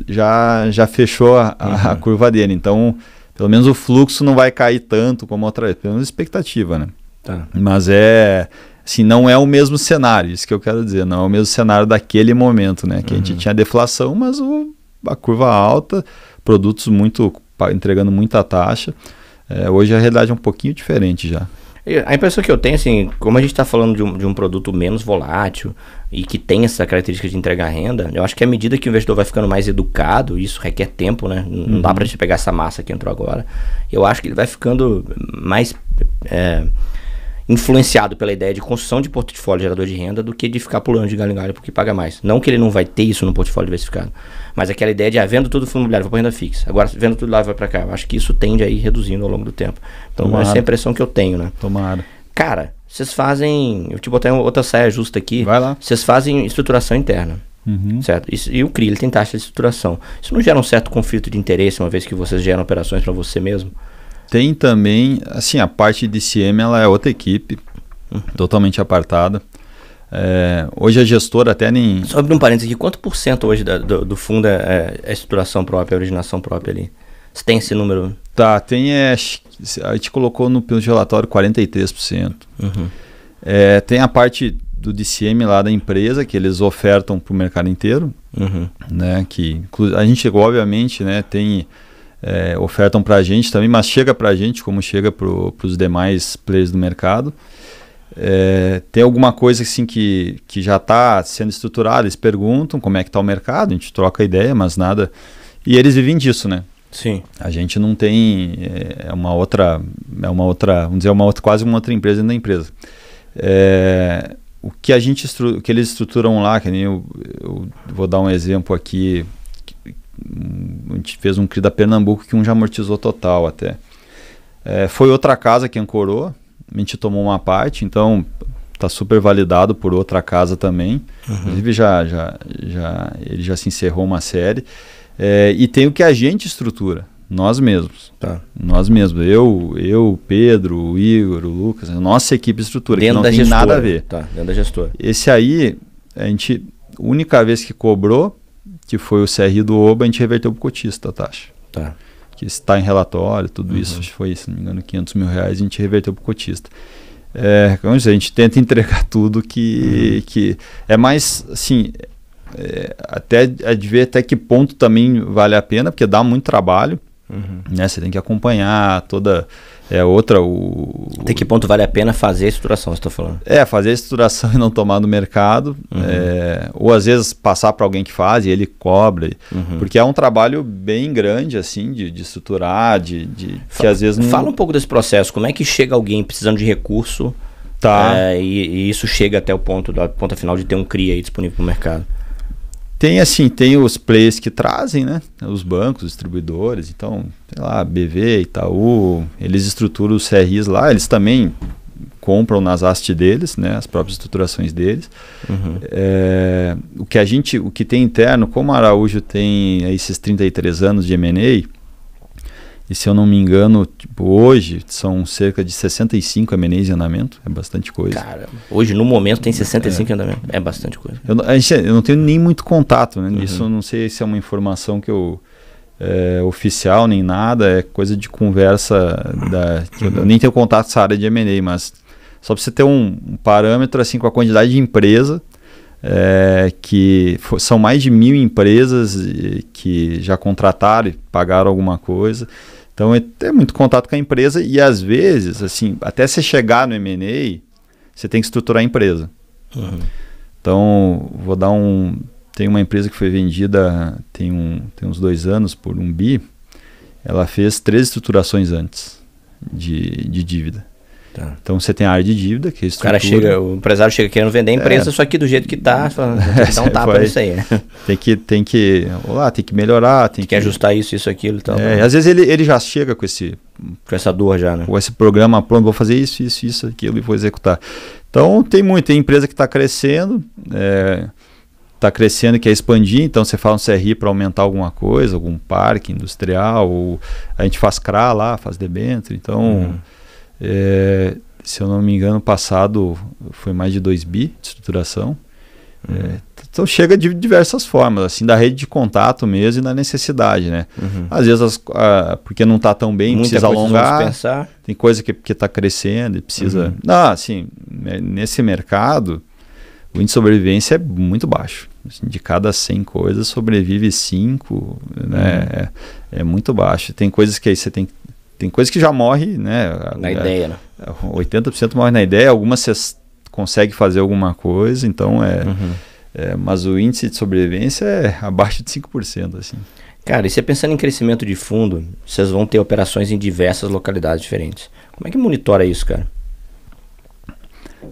já, já fechou a, a, uhum. a, curva dele. Então, pelo menos o fluxo não vai cair tanto como outra vez, pelo menos expectativa, né? Tá. Mas é assim, não é o mesmo cenário, isso que eu quero dizer, não é o mesmo cenário daquele momento, né? Que uhum. a gente uhum. tinha deflação, mas o, a curva alta, produtos muito entregando muita taxa. É, hoje a realidade é um pouquinho diferente já. A impressão que eu tenho, assim, como a gente está falando de um, de um, produto menos volátil e que tem essa característica de entregar renda, eu acho que à medida que o investidor vai ficando mais educado, isso requer tempo, né? Não uhum. dá para gente pegar essa massa que entrou agora. Eu acho que ele vai ficando mais. É, influenciado pela ideia de construção de portfólio gerador de renda do que de ficar pulando de galho em galho porque paga mais. Não que ele não vai ter isso no portfólio diversificado, mas aquela ideia de ah, vendo tudo fundo imobiliário, vou para renda fixa, agora vendo tudo lá vai para cá. Eu acho que isso tende a ir reduzindo ao longo do tempo. Então Tomara. essa é a impressão que eu tenho, né? Tomara. Cara, vocês fazem, eu te botei outra saia justa aqui. Vai lá. Vocês fazem estruturação interna. Uhum. Certo? e o CRI ele tem taxa de estruturação. Isso não gera um certo conflito de interesse, uma vez que vocês geram operações para você mesmo? Tem também, assim, a parte de CM ela é outra equipe, totalmente apartada. É, hoje a gestora até nem. Só abrir um parênteses aqui, quanto por cento hoje da, do, do, fundo é, é, é estruturação própria, originação própria ali? Você tem esse número? Tá, tem. É, a gente colocou no piloto relatório 43%. Uhum. É, tem a parte do DCM lá da empresa, que eles ofertam para o mercado inteiro. Uhum. Né, que a gente, obviamente, né, tem é, ofertam para a gente também, mas chega para a gente como chega para os demais players do mercado. É, tem alguma coisa assim que, que já está sendo estruturada, eles perguntam como é que está o mercado, a gente troca ideia, mas nada. E eles vivem disso, né? Sim. A gente não tem é, é uma outra é uma outra vamos dizer é uma outra quase uma outra empresa na empresa. É, o que a gente que eles estruturam lá, que nem eu, eu vou dar um exemplo aqui a gente fez um CRI da Pernambuco que um já amortizou total até. É, foi outra casa que ancorou, a gente tomou uma parte, então está super validado por outra casa também. Uhum. Inclusive já, já, já, ele já se encerrou uma série. É, e tem o que a gente estrutura, nós mesmos. Tá. Nós mesmos. Eu, eu, Pedro, o Igor, o Lucas, a nossa equipe estrutura, dentro que não da tem gestora. nada a ver. Tá, dentro da gestora. Esse aí, a gente, única vez que cobrou, que foi o CRI do OBA, a gente reverteu para o cotista tá, a taxa. Tá. Que está em relatório, tudo uhum. isso, foi, se não me engano, 500 mil reais, a gente reverteu para o cotista. É, como dizer, a gente tenta entregar tudo que, uhum. que é mais, assim, é, até é de ver até que ponto também vale a pena, porque dá muito trabalho, uhum. né? Você tem que acompanhar toda é outra. O, Até que ponto vale a pena fazer a estruturação, estou tá falando? É, fazer a estruturação e não tomar no mercado. Uhum. É, ou às vezes passar para alguém que faz e ele cobra. Uhum. Porque é um trabalho bem grande, assim, de, de estruturar, de, de fala, que às vezes não... Fala um pouco desse processo. Como é que chega alguém precisando de recurso? Tá. É, e, e, isso chega até o ponto da ponta final de ter um CRI disponível para o mercado. Tem assim, tem os players que trazem, né? Os bancos, os distribuidores, então, sei lá, BV, Itaú, eles estruturam os CRIs lá, eles também compram nas hastes deles, né, as próprias estruturações deles. Uhum. É, o que a gente, o que tem interno, como Araújo tem esses 33 anos de M&A, e se eu não me engano, tipo, hoje são cerca de 65 MNEs em andamento, é bastante coisa. Cara, hoje no momento tem 65 é, em andamento, é bastante coisa. Eu, gente, eu não tenho nem muito contato, né? Uhum. Isso eu não sei se é uma informação que eu é, oficial nem nada, é coisa de conversa da, uhum. eu nem tenho contato nessa essa área de MNE, mas só para você ter um, um, parâmetro assim com a quantidade de empresa é, que são mais de mil empresas que já contrataram e pagaram alguma coisa. Então, é, é muito contato com a empresa e às vezes, assim, até você chegar no M&A, você tem que estruturar a empresa. Uhum. Então, vou dar um... Tem uma empresa que foi vendida tem, um, tem uns dois anos por um bi. Ela fez três estruturações antes de, de dívida. Tá. Então você tem a área de dívida, que é estrutura. O cara chega, o empresário chega querendo vender a empresa, é. só que do jeito que tá, não tem para isso um tapa nisso aí, né? Tem que, tem que, lá, tem que melhorar, tem, tem que, que, ajustar isso, isso, aquilo então, é, né? e tal. É, às vezes ele, ele já chega com esse. Com essa dor já, né? Com esse programa pronto, vou fazer isso, isso, isso, aquilo e vou executar. Então tem muito, tem empresa que está crescendo, está é, tá crescendo e quer expandir, então você fala um CRI para aumentar alguma coisa, algum parque industrial, ou a gente faz CRA lá, faz debênture, então. Uhum é, se eu não me engano, passado foi mais de 2 bi de estruturação. Uhum. É, então chega de diversas formas, assim, da rede de contato mesmo e da necessidade, né? Uhum. Às vezes, as, a, porque não está tão bem, Muita precisa alongar. Tem coisa que está crescendo e precisa. Uhum. Não, assim, né, nesse mercado, o índice de sobrevivência é muito baixo. Assim, de cada 100 coisas, sobrevive 5, né? Uhum. É, é, muito baixo. Tem coisas que aí você tem que tem coisa que já morre, né? Na é, ideia, né? 80% morre na ideia, algumas você consegue fazer alguma coisa, então é, uhum. é, Mas o índice de sobrevivência é abaixo de 5%, assim. Cara, e você pensando em crescimento de fundo, vocês vão ter operações em diversas localidades diferentes. Como é que monitora isso, cara?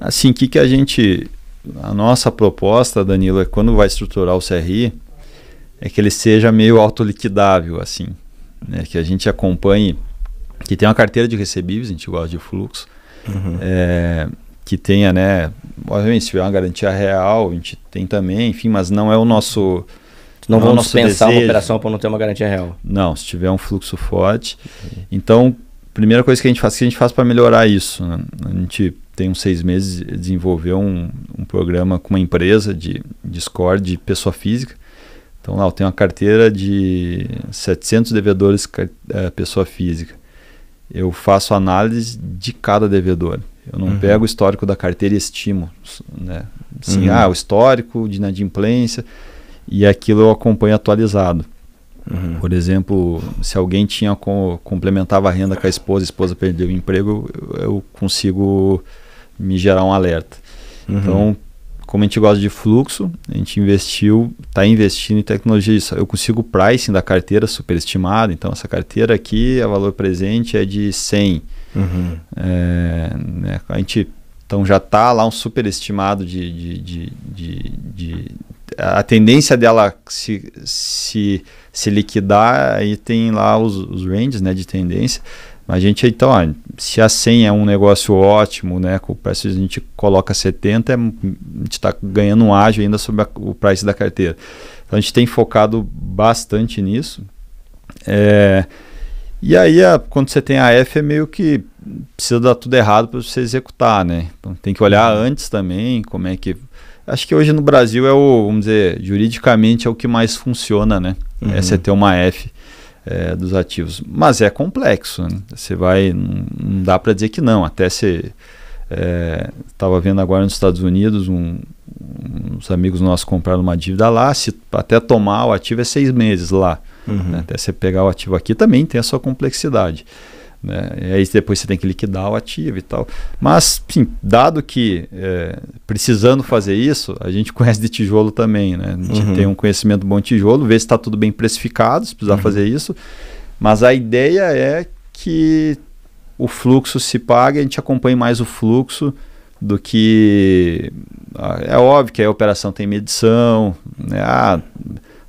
Assim, o que, que a gente. A nossa proposta, Danilo, é quando vai estruturar o CRI, é que ele seja meio autoliquidável, assim. Né? Que a gente acompanhe que tenha uma carteira de recebíveis, a gente gosta de fluxo, uhum. é, que tenha, né, obviamente, se tiver uma garantia real, a gente tem também, enfim, mas não é o nosso. Não, não é vamos pensar uma operação para não ter uma garantia real. Não, se tiver um fluxo forte. Uhum. Então, primeira coisa que a gente faz, que a gente faz para melhorar isso? Né? A gente tem uns seis meses desenvolveu um, um programa com uma empresa de, de de pessoa física. Então lá eu tenho uma carteira de 700 devedores é, pessoa física eu faço análise de cada devedor. Eu não uhum. pego o histórico da carteira e estimo. Né? Sim, uhum. ah, o histórico de inadimplência e aquilo eu acompanho atualizado. Uhum. Por exemplo, se alguém tinha complementava a renda com a esposa, a esposa perdeu o emprego, eu, eu consigo me gerar um alerta. Uhum. Então, como a gente gosta de fluxo, a gente investiu, está investindo em tecnologia disso. Eu consigo o pricing da carteira superestimado, então essa carteira aqui, a é valor presente é de 100. Uhum. É, né, a gente então já está lá um superestimado de, de, de, de, de a tendência dela se, se, se liquidar, aí tem lá os, os ranges né, de tendência. A gente então, ó, se a 100 é um negócio ótimo, né, com o preço a gente coloca 70, é, a gente está ganhando um ágio ainda sobre a, o preço da carteira. Então a gente tem focado bastante nisso. É, e aí, a, quando você tem a F, é meio que precisa dar tudo errado para você executar, né? Então, tem que olhar antes também como é que. Acho que hoje no Brasil é o, vamos dizer, juridicamente é o que mais funciona, né? É uhum. É você ter uma F é, dos ativos. Mas é complexo. Né? Você vai. Não, não dá para dizer que não. Até se. Estava é, vendo agora nos Estados Unidos, um, uns amigos nossos compraram uma dívida lá. Se até tomar o ativo é seis meses lá. Uhum. Né? Até você pegar o ativo aqui também tem a sua complexidade. Né? E aí depois você tem que liquidar o ativo e tal. Mas, sim, dado que é, precisando fazer isso, a gente conhece de tijolo também, né? A gente uhum. tem um conhecimento bom de tijolo, vê se está tudo bem precificado, se precisar uhum. fazer isso. Mas a ideia é que o fluxo se pague, a gente acompanhe mais o fluxo do que. Ah, é óbvio que a operação tem medição, né? Ah,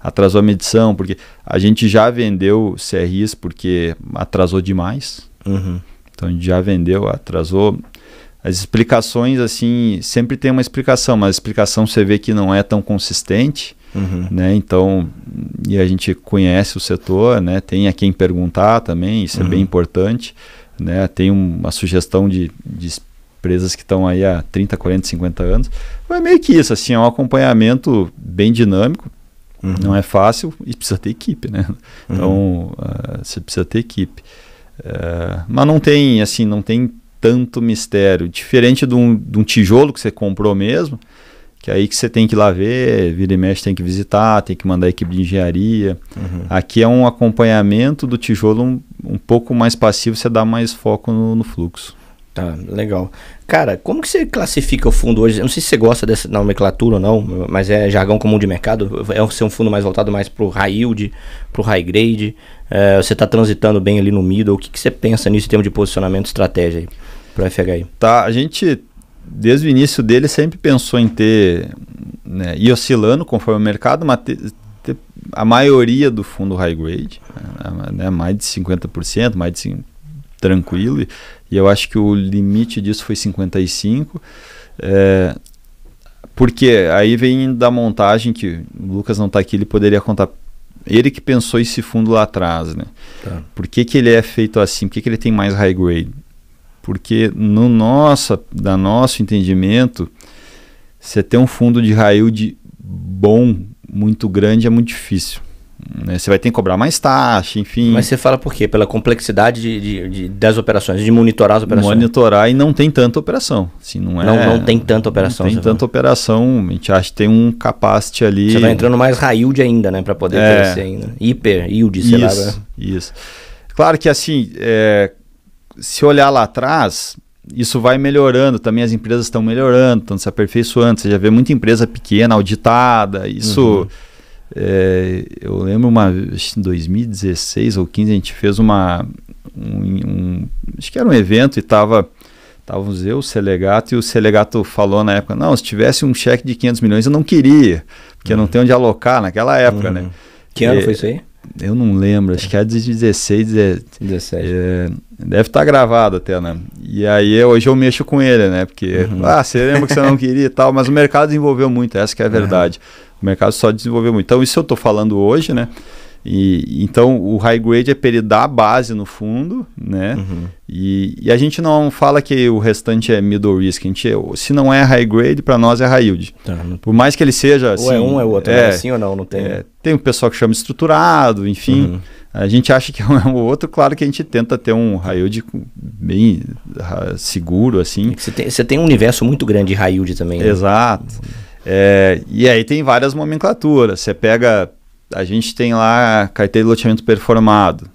atrasou a medição, porque a gente já vendeu CRIs porque atrasou demais. Uhum. Então a gente já vendeu, atrasou. As explicações, assim, sempre tem uma explicação, mas a explicação você vê que não é tão consistente. Uhum. Né? Então, e a gente conhece o setor, né? tem a quem perguntar também, isso uhum. é bem uhum. importante. Né? Tem uma sugestão de, de empresas que estão aí há 30, 40, 50 anos. É meio que isso, assim, é um acompanhamento bem dinâmico. Uhum. Não é fácil e precisa ter equipe, né? Uhum. Então, uhum. uh, você precisa ter equipe. Uh, mas não tem, assim, não tem tanto mistério. Diferente de um, de um tijolo que você comprou mesmo, que é aí que você tem que ir lá ver, vira e mexe tem que visitar, tem que mandar a equipe de engenharia. Uhum. Aqui é um acompanhamento do tijolo um, um pouco mais passivo, você dá mais foco no, no fluxo. Tá, legal. Cara, como que você classifica o fundo hoje? Eu não sei se você gosta dessa nomenclatura ou não, mas é jargão comum de mercado. É ser um fundo mais voltado mais pro high yield, pro high grade. É, você está transitando bem ali no middle. O que, que você pensa nisso em termos de posicionamento e estratégia para o FHI? Tá, a gente desde o início dele sempre pensou em ter né, ir oscilando conforme o mercado, mas ter, ter a maioria do fundo high grade, né, né mais de 50%, mais de 50%, tranquilo. E, eu acho que o limite disso foi 55. É, eh, porque aí vem da montagem que o Lucas não está aqui, ele poderia contar. Ele que pensou esse fundo lá atrás, né? Tá. Por que, que ele é feito assim? Por que, que ele tem mais high grade? Porque no nossa da nosso entendimento, você ter um fundo de raio de bom, muito grande, é muito difícil. Né? Você vai ter que cobrar mais taxa, enfim. Mas você fala por quê? Pela complexidade de, de, de, das operações, de monitorar as operações. Monitorar e não tem tanta operação. Assim, não, é, não, não tem tanta operação. Não tem tanta fala. operação. A gente acha que tem um capacity ali. Você está entrando mais high yield ainda, né? Para poder é, crescer ainda. Hiper yield, sei isso, lá. Né? Isso. Claro que assim, é, se olhar lá atrás, isso vai melhorando, também as empresas estão melhorando, estão se aperfeiçoando. Você já vê muita empresa pequena, auditada, isso. Uhum é, eu lembro uma em 2016 ou 15 a gente fez uma um, um, acho que era um evento e tava estávamos eu, o Selegato, e o Selegato falou na época, não, se tivesse um cheque de 500 milhões eu não queria, porque uhum. eu não uhum. tenho onde alocar naquela época, uhum. né? Que ano foi isso aí? Eu não lembro, acho que era é de 16, 17. É, deve estar tá gravado até, né? E aí hoje eu mexo com ele, né? Porque, uhum. ah, você lembra que você não queria e tal, mas o mercado desenvolveu muito, essa que é a uhum. verdade. Uhum. O mercado só desenvolveu muito. Então, isso eu estou falando hoje, né? E, então, o high grade é peridar a base no fundo, né? Uhum. E, e, a gente não fala que o restante é middle risk. A gente, se não é high grade, para nós é high yield. Tá, Por mais que ele seja... Assim, ou é assim, um, é o outro. É, é assim ou não, não tem... É, né? tem um pessoal que chama estruturado, enfim... Uhum. A gente acha que é um é ou outro, claro que a gente tenta ter um high yield bem ah, seguro, assim. Você tem, você tem um universo muito grande de high yield também. Né? Exato. Uhum. É, e aí tem várias nomenclaturas. Você pega. A gente tem lá carteira de loteamento performado.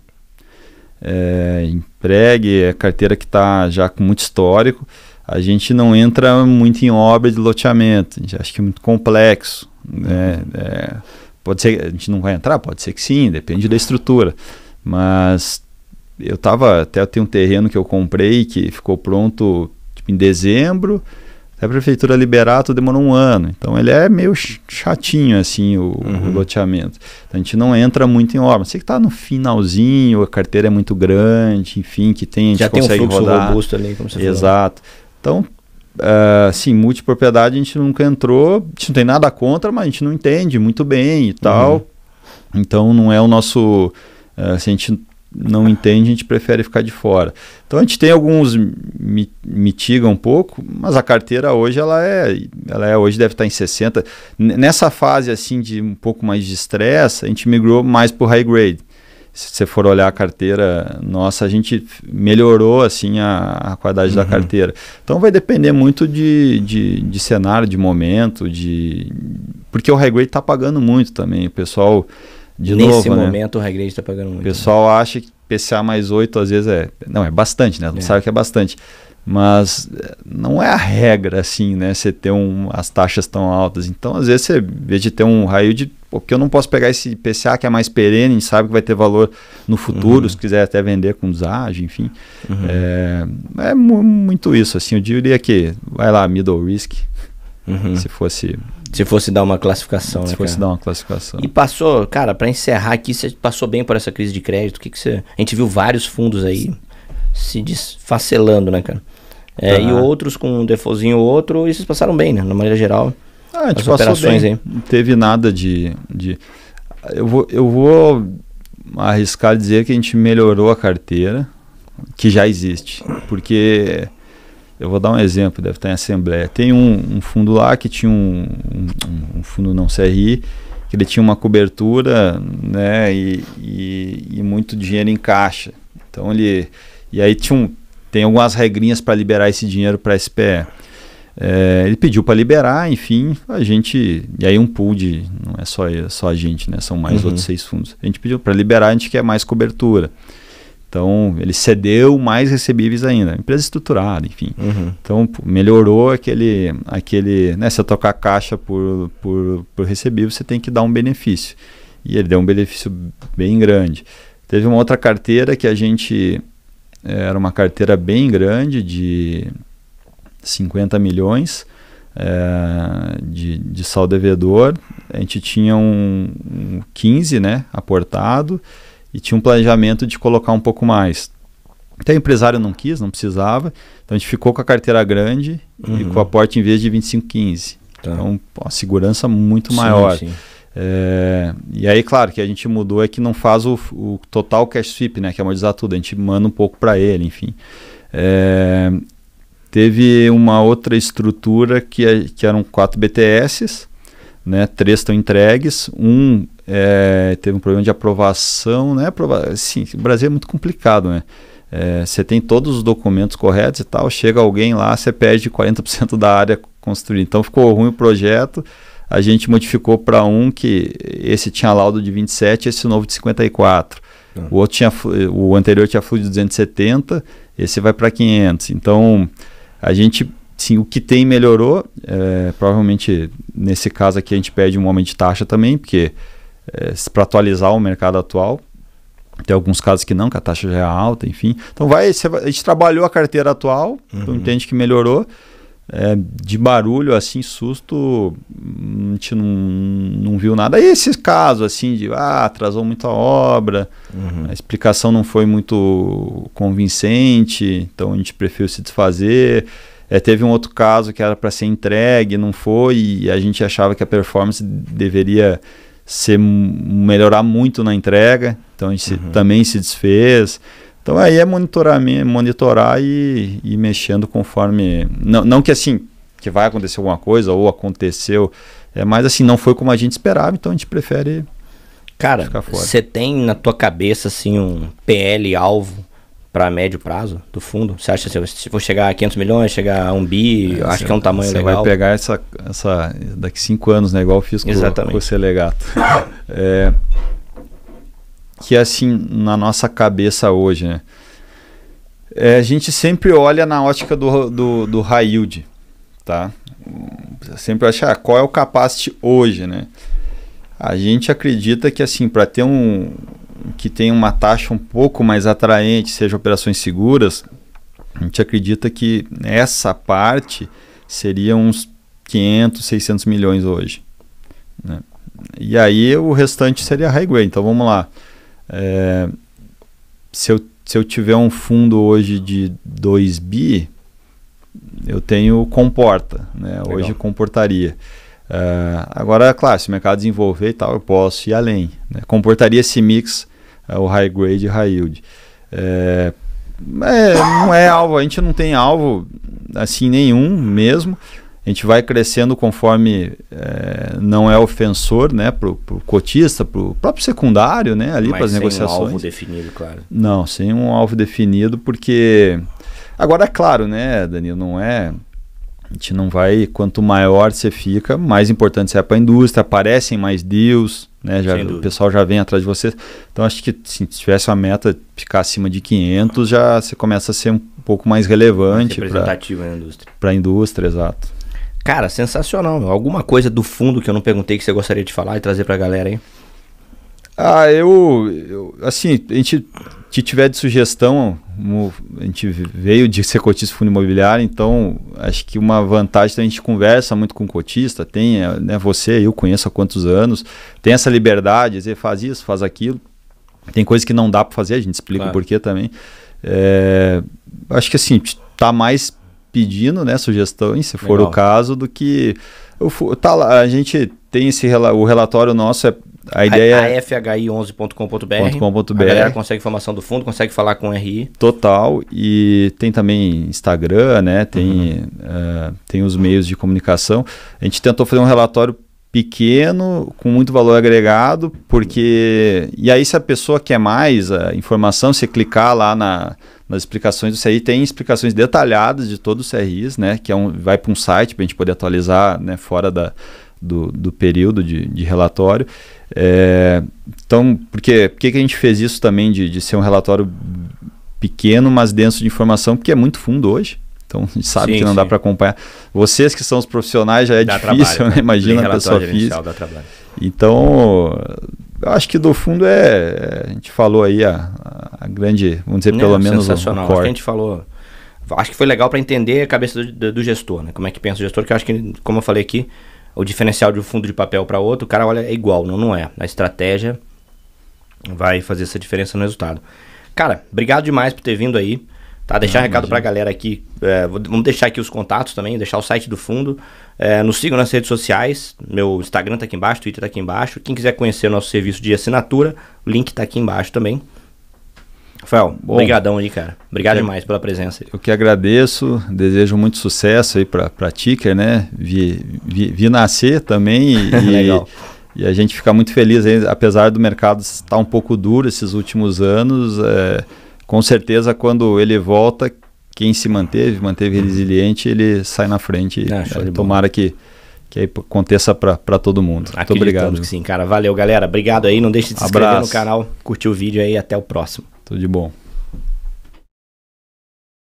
É, empregue é carteira que está já com muito histórico. A gente não entra muito em obra de loteamento. A gente acha que é muito complexo. Né? É, pode ser, a gente não vai entrar? Pode ser que sim, depende da estrutura. Mas eu tava até eu tenho um terreno que eu comprei que ficou pronto tipo, em dezembro até a prefeitura liberar, tudo demorou um ano. Então ele é meio chatinho, assim, o, uhum. o loteamento. Então, a gente não entra muito em obra. Você que está no finalzinho, a carteira é muito grande, enfim, que tem, a gente Já consegue tem um fluxo rodar. robusto ali, como você Exato. Falou. Então, uh, sim, multipropriedade a gente nunca entrou, a gente não tem nada contra, mas a gente não entende muito bem e tal. Uhum. Então não é o nosso. Uh, se a gente não entende, a gente prefere ficar de fora. Então a gente tem alguns mitiga um pouco, mas a carteira hoje ela é, ela é hoje deve estar em 60. nessa fase assim de um pouco mais de estresse, a gente migrou mais para o high grade. Se você for olhar a carteira nossa, a gente melhorou assim a, a qualidade uhum. da carteira. Então vai depender muito de, de, de cenário, de momento, de porque o high grade está pagando muito também. O pessoal de Nesse novo, né? momento, né? o high está pagando muito. O pessoal né? acha que PCA mais 8 às vezes é. Não, é bastante, né? Não é. sabe que é bastante. Mas eh, não é a regra, assim, né? Você ter um, as taxas tão altas. Então, às vezes, você vê de ter um raio de. Porque eu não posso pegar esse PCA que é mais perene, sabe que vai ter valor no futuro, uhum. se quiser até vender com desagem, enfim. Uhum. É, é muito isso, assim. Eu diria que vai lá, middle risk, uhum. se fosse se fosse dar uma classificação, Se né, fosse cara? dar uma classificação. E passou, cara, para encerrar aqui, você passou bem por essa crise de crédito. O que, que você. A gente viu vários fundos aí se desfacelando, né, cara? É, E é. outros com um defozinho ou outro, e vocês passaram bem, né? Na maneira geral. Ah, as operações bem. aí. Não teve nada de. de... Eu, vou, eu vou arriscar dizer que a gente melhorou a carteira, que já existe. Porque eu vou dar um exemplo, deve estar em assembleia. Tem um, um fundo lá que tinha um, um, um, fundo não CRI, que ele tinha uma cobertura né, e, e, e muito dinheiro em caixa. Então ele. E aí tinha um, tem algumas regrinhas para liberar esse dinheiro para a SPE. É, ele pediu para liberar, enfim, a gente. E aí um pool de. Não é só, só a gente, né? São mais uhum. outros seis fundos. A gente pediu para liberar, a gente quer mais cobertura. Então, ele cedeu mais recebíveis ainda. Empresa estruturada, enfim. Uhum. Então, melhorou aquele. aquele né, se eu tocar caixa por, por, por recebível, você tem que dar um benefício. E ele deu um benefício bem grande. Teve uma outra carteira que a gente. Eh, era uma carteira bem grande, de 50 milhões. É, de, de sal devedor, a gente tinha um, um 15 né, aportado e tinha um planejamento de colocar um pouco mais. Então o empresário não quis, não precisava, então a gente ficou com a carteira grande uhum. e com o aporte em vez de 25,15. Tá. Então, uma segurança muito sim, maior. Sim. É, e aí, claro, que a gente mudou é que não faz o, o total cash sweep, né? Que é amortizar tudo, a gente manda um pouco para ele, enfim. É, teve uma outra estrutura que, é, que eram quatro BTS, né? Três estão entregues, um é, teve um problema de aprovação, né? Aprova o Brasil é muito complicado, né? É, você é, tem todos os documentos corretos e tal, chega alguém lá, você perde 40% da área construída. Então ficou ruim o projeto, a gente modificou para um que esse tinha laudo de 27, esse novo de 54. Ah. Tá. O, outro tinha, o anterior tinha fluido de 270, esse vai para 500. Então a gente sim, o que tem melhorou. É, provavelmente, nesse caso aqui, a gente pede um aumento de taxa também, porque é, eh, para atualizar o mercado atual. Tem alguns casos que não, que a taxa já é alta, enfim. Então vai, a gente trabalhou a carteira atual, então uhum. então entende que melhorou. É, de barulho, assim, susto, a gente não, não viu nada. E esses casos, assim, de ah, atrasou muita obra, uhum. a explicação não foi muito convincente, então a gente preferiu se desfazer. É, teve um outro caso que era para ser entregue, não foi, e a gente achava que a performance deveria ser, melhorar muito na entrega, então a gente uhum. se, também se desfez. Então aí é monitorar, monitorar e, e mexendo conforme. Não, não que assim, que vai acontecer alguma coisa ou aconteceu, é mais assim, não foi como a gente esperava, então a gente prefere Cara, você tem na tua cabeça assim um PL alvo para médio prazo do fundo? Você acha assim, se for chegar a 500 milhões, chegar a um bi, é, acho assim, que é um tamanho você legal? Você vai pegar essa, essa daqui cinco anos, né? Igual eu fiz Exatamente. com o Selegato. é, que é assim, na nossa cabeça hoje, né? É, a gente sempre olha na ótica do, do, do high yield, tá? Sempre achar ah, qual é o capacity hoje, né? A gente acredita que assim, para ter um, que tem uma taxa um pouco mais atraente, seja operações seguras, a gente acredita que essa parte seria uns 500, 600 milhões hoje. Né? E aí o restante seria highway. Então vamos lá. É, se, eu, se eu tiver um fundo hoje de 2 bi, eu tenho comporta, né? hoje comportaria. Ah, agora agora, é claro, se o mercado desenvolver e tal, eu posso ir além. Né? Comportaria esse mix, eh, o high grade e high yield. É, é, não é alvo, a gente não tem alvo assim nenhum mesmo. A gente vai crescendo conforme é, não é ofensor, né, para o cotista, o próprio secundário, né, ali para as negociações. sem um alvo definido, claro. Não, sem um alvo definido, porque agora é claro, né, Danilo, não é a gente não vai, quanto maior você fica, mais importante você é para a indústria, aparecem mais deals, né? Já, o pessoal já vem atrás de você. Então acho que assim, se tivesse uma meta de ficar acima de 500, já você começa a ser um pouco mais relevante representativo pra, na indústria. Para a indústria, exato. Cara, sensacional. Meu. Alguma coisa do fundo que eu não perguntei que você gostaria de falar e trazer para a galera aí? Ah, eu, eu, assim, a gente te tiver de sugestão como a gente veio de ser cotista fundo imobiliário, então acho que uma vantagem a gente conversa muito com o cotista, tem, né, você, eu conheço há quantos anos, tem essa liberdade, dizer faz isso, faz aquilo. Tem coisas que não dá para fazer, a gente explica claro. o porquê também. É, acho que assim, tá mais pedindo, né, sugestões, se for Legal. o caso, do que eu, tá lá, a gente tem esse o relatório nosso é a ideia é fhi 11combr A galera consegue informação do fundo, consegue falar com o RI. Total. E tem também Instagram, né? Tem, uhum. uh, tem os meios de comunicação. A gente tentou fazer um relatório pequeno, com muito valor agregado, porque. E aí, se a pessoa quer mais a eh, informação, se clicar lá na, nas explicações do CRI, tem explicações detalhadas de todos os CRIs, né? Que é um, vai para um site para a gente poder atualizar né, fora da, do, do período de, de relatório. É, então, porque, por que a gente fez isso também de, de ser um relatório pequeno, mas denso de informação, porque é muito fundo hoje. Então, a gente sabe sim, que não sim. dá para acompanhar. Vocês que são os profissionais já é dá difícil, trabalho, né? né? imagina a pessoa física. trabalho. Então, eu acho que do fundo é. A gente falou aí a, a grande. Vamos dizer, não, pelo é, menos. Sensacional. O, a gente falou. Acho que foi legal para entender a cabeça do, do, do, gestor, né? Como é que pensa o gestor, que eu acho que, como eu falei aqui, o diferencial de um fundo de papel para outro, o cara olha, é igual, não, não é. A estratégia vai fazer essa diferença no resultado. Cara, obrigado demais por ter vindo aí. Tá, deixar não, um recado para a galera aqui. É, vamos deixar aqui os contatos também, deixar o site do fundo. É, nos sigam nas redes sociais. Meu Instagram está aqui embaixo, Twitter está aqui embaixo. Quem quiser conhecer o nosso serviço de assinatura, o link está aqui embaixo também. Rafael, obrigadão aí, cara. Obrigado que, demais pela presença. Eu que agradeço, desejo muito sucesso aí para a Ticker, né? Vi, vi, vi, nascer também e, E, e a gente fica muito feliz, aí, apesar do mercado estar um pouco duro esses últimos anos, é, com certeza quando ele volta, quem se manteve, manteve uhum. resiliente, ele sai na frente. Ah, é, tomara que que aconteça para todo mundo. Acreditamos Muito obrigado. Que sim, cara. Valeu, galera. Obrigado aí. Não deixe de se Abraço. inscrever no canal, curtir o vídeo aí. Até o próximo. Tudo de bom.